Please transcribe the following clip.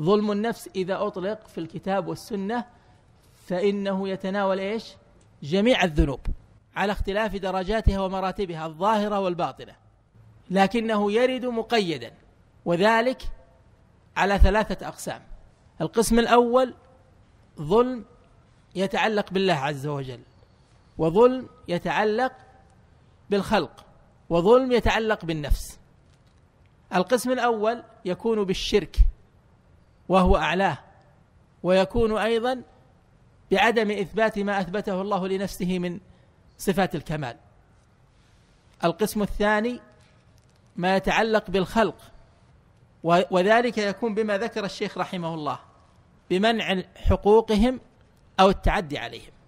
ظلم النفس إذا أطلق في الكتاب والسنة فإنه يتناول إيش جميع الذنوب على اختلاف درجاتها ومراتبها الظاهرة والباطنة لكنه يرد مقيدا وذلك على ثلاثة أقسام القسم الأول ظلم يتعلق بالله عز وجل وظلم يتعلق بالخلق وظلم يتعلق بالنفس القسم الأول يكون بالشرك وهو أعلاه ويكون أيضا بعدم إثبات ما أثبته الله لنفسه من صفات الكمال القسم الثاني ما يتعلق بالخلق وذلك يكون بما ذكر الشيخ رحمه الله بمنع حقوقهم أو التعدي عليهم